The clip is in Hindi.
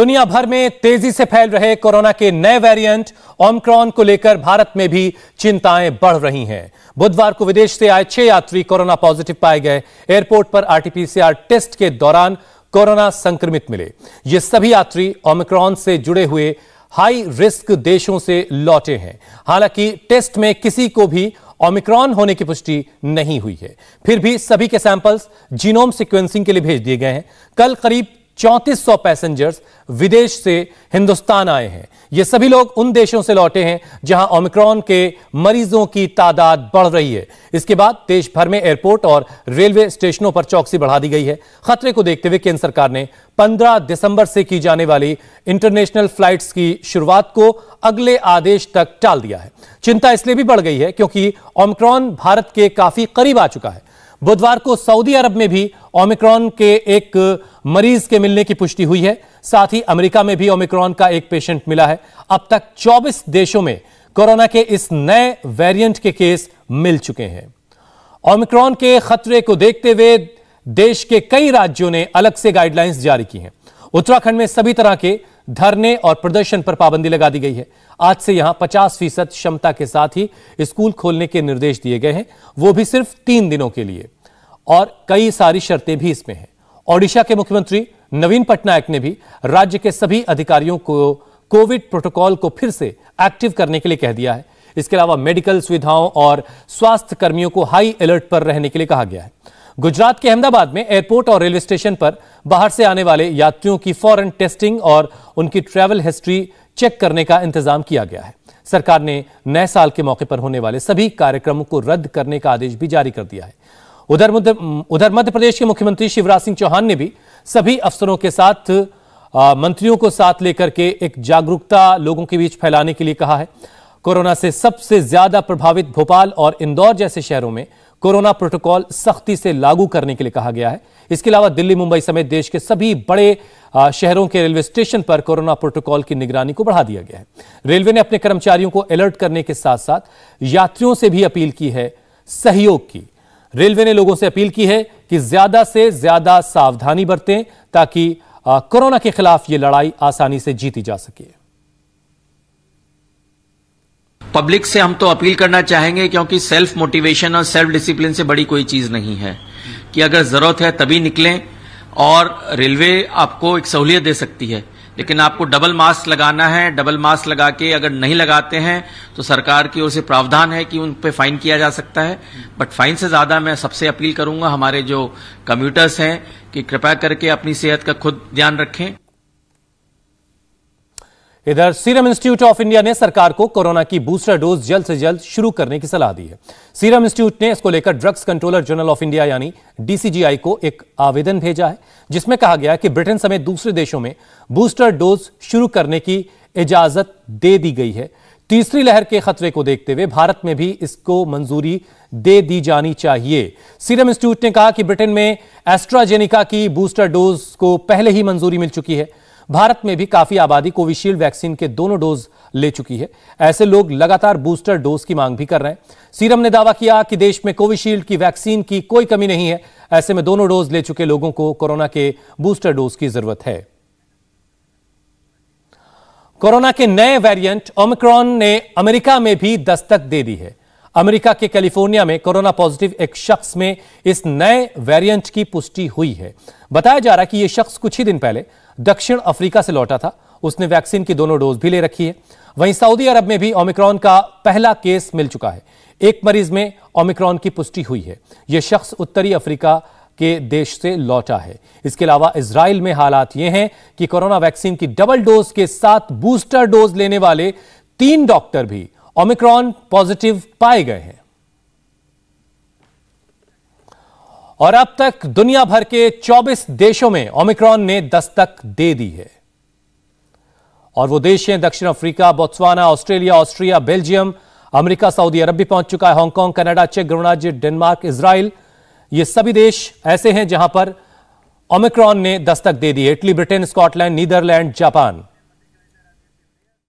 दुनिया भर में तेजी से फैल रहे कोरोना के नए वेरिएंट ओमक्रॉन को लेकर भारत में भी चिंताएं बढ़ रही हैं बुधवार को विदेश से आए छह यात्री कोरोना पॉजिटिव पाए गए एयरपोर्ट पर आरटीपीसीआर टेस्ट के दौरान कोरोना संक्रमित मिले ये सभी यात्री ओमिक्रॉन से जुड़े हुए हाई रिस्क देशों से लौटे हैं हालांकि टेस्ट में किसी को भी ओमिक्रॉन होने की पुष्टि नहीं हुई है फिर भी सभी के सैंपल्स जीनोम सिक्वेंसिंग के लिए भेज दिए गए हैं कल करीब सौ पैसेंजर्स विदेश से हिंदुस्तान आए हैं ये सभी लोग उन देशों से लौटे हैं जहां ओमिक्रॉन के मरीजों की तादाद बढ़ रही है इसके बाद देश भर में एयरपोर्ट और रेलवे स्टेशनों पर चौकसी बढ़ा दी गई है खतरे को देखते हुए केंद्र सरकार ने 15 दिसंबर से की जाने वाली इंटरनेशनल फ्लाइट्स की शुरुआत को अगले आदेश तक टाल दिया है चिंता इसलिए भी बढ़ गई है क्योंकि ओमिक्रॉन भारत के काफी करीब आ चुका है बुधवार को सऊदी अरब में भी ओमिक्रॉन के एक मरीज के मिलने की पुष्टि हुई है साथ ही अमेरिका में भी ओमिक्रॉन का एक पेशेंट मिला है अब तक 24 देशों में कोरोना के इस नए वेरिएंट के केस मिल चुके हैं ओमिक्रॉन के खतरे को देखते हुए देश के कई राज्यों ने अलग से गाइडलाइंस जारी की हैं उत्तराखंड में सभी तरह के धरने और प्रदर्शन पर पाबंदी लगा दी गई है आज से यहां 50 फीसद क्षमता के साथ ही स्कूल खोलने के निर्देश दिए गए हैं वो भी सिर्फ तीन दिनों के लिए और कई सारी शर्तें भी इसमें हैं ओडिशा के मुख्यमंत्री नवीन पटनायक ने भी राज्य के सभी अधिकारियों को कोविड प्रोटोकॉल को फिर से एक्टिव करने के लिए कह दिया है इसके अलावा मेडिकल सुविधाओं और स्वास्थ्य कर्मियों को हाई अलर्ट पर रहने के लिए कहा गया है गुजरात के अहमदाबाद में एयरपोर्ट और रेलवे स्टेशन पर बाहर से आने वाले यात्रियों की फॉरन टेस्टिंग और उनकी ट्रैवल हिस्ट्री चेक करने का इंतजाम किया गया है सरकार ने नए साल के मौके पर होने वाले सभी कार्यक्रमों को रद्द करने का आदेश भी जारी कर दिया है उधर उधर मध्य प्रदेश के मुख्यमंत्री शिवराज सिंह चौहान ने भी सभी अफसरों के साथ आ, मंत्रियों को साथ लेकर के एक जागरूकता लोगों के बीच फैलाने के लिए कहा है कोरोना से सबसे ज्यादा प्रभावित भोपाल और इंदौर जैसे शहरों में कोरोना प्रोटोकॉल सख्ती से लागू करने के लिए कहा गया है इसके अलावा दिल्ली मुंबई समेत देश के सभी बड़े शहरों के रेलवे स्टेशन पर कोरोना प्रोटोकॉल की निगरानी को बढ़ा दिया गया है रेलवे ने अपने कर्मचारियों को अलर्ट करने के साथ साथ यात्रियों से भी अपील की है सहयोग की रेलवे ने लोगों से अपील की है कि ज्यादा से ज्यादा सावधानी बरतें ताकि कोरोना के खिलाफ ये लड़ाई आसानी से जीती जा सके पब्लिक से हम तो अपील करना चाहेंगे क्योंकि सेल्फ मोटिवेशन और सेल्फ डिसिप्लिन से बड़ी कोई चीज़ नहीं है कि अगर ज़रूरत है तभी निकलें और रेलवे आपको एक सहूलियत दे सकती है लेकिन आपको डबल मास्क लगाना है डबल मास्क लगा के अगर नहीं लगाते हैं तो सरकार की ओर से प्रावधान है कि उन पर फाइन किया जा सकता है बट फाइन से ज़्यादा मैं सबसे अपील करूंगा हमारे जो कम्यूटर्स हैं कि कृपया करके अपनी सेहत का खुद ध्यान रखें इधर सीरम इंस्टीट्यूट ऑफ इंडिया ने सरकार को कोरोना की बूस्टर डोज जल्द से जल्द शुरू करने की सलाह दी है सीरम इंस्टीट्यूट ने इसको लेकर drugs controller general of India यानी डीसीजीआई को एक आवेदन भेजा है जिसमें कहा गया है कि ब्रिटेन समेत दूसरे देशों में बूस्टर डोज शुरू करने की इजाजत दे दी गई है तीसरी लहर के खतरे को देखते हुए भारत में भी इसको मंजूरी दे दी जानी चाहिए सीरम इंस्टीट्यूट ने कहा कि ब्रिटेन में एस्ट्राजेनिका की बूस्टर डोज को पहले ही मंजूरी मिल चुकी है भारत में भी काफी आबादी कोविशील्ड वैक्सीन के दोनों डोज ले चुकी है ऐसे लोग लगातार बूस्टर डोज की मांग भी कर रहे हैं सीरम ने दावा किया कि देश में कोविशील्ड की वैक्सीन की कोई कमी नहीं है ऐसे में दोनों डोज ले चुके लोगों को कोरोना के बूस्टर डोज की जरूरत है कोरोना के नए वेरिएंट ओमिक्रॉन ने अमेरिका में भी दस्तक दे दी है अमेरिका के कैलिफोर्निया में कोरोना पॉजिटिव एक शख्स में इस नए वेरिएंट की पुष्टि हुई है बताया जा रहा है कि यह शख्स कुछ ही दिन पहले दक्षिण अफ्रीका से लौटा था उसने वैक्सीन की दोनों डोज भी ले रखी है वहीं सऊदी अरब में भी ओमिक्रॉन का पहला केस मिल चुका है एक मरीज में ओमिक्रॉन की पुष्टि हुई है यह शख्स उत्तरी अफ्रीका के देश से लौटा है इसके अलावा इसराइल में हालात यह हैं कि कोरोना वैक्सीन की डबल डोज के साथ बूस्टर डोज लेने वाले तीन डॉक्टर भी ओमिक्रॉन पॉजिटिव पाए गए हैं और अब तक दुनिया भर के 24 देशों में ओमिक्रॉन ने दस्तक दे दी है और वो देश हैं दक्षिण Africa Botswana Australia Austria Belgium America सऊदी अरब भी पहुंच चुका है हांगकांग कनाडा चेक गणराज्य डेनमार्क इसराइल ये सभी देश ऐसे हैं जहां पर ओमिक्रॉन ने दस्तक दे दी है Italy Britain Scotland Netherlands Japan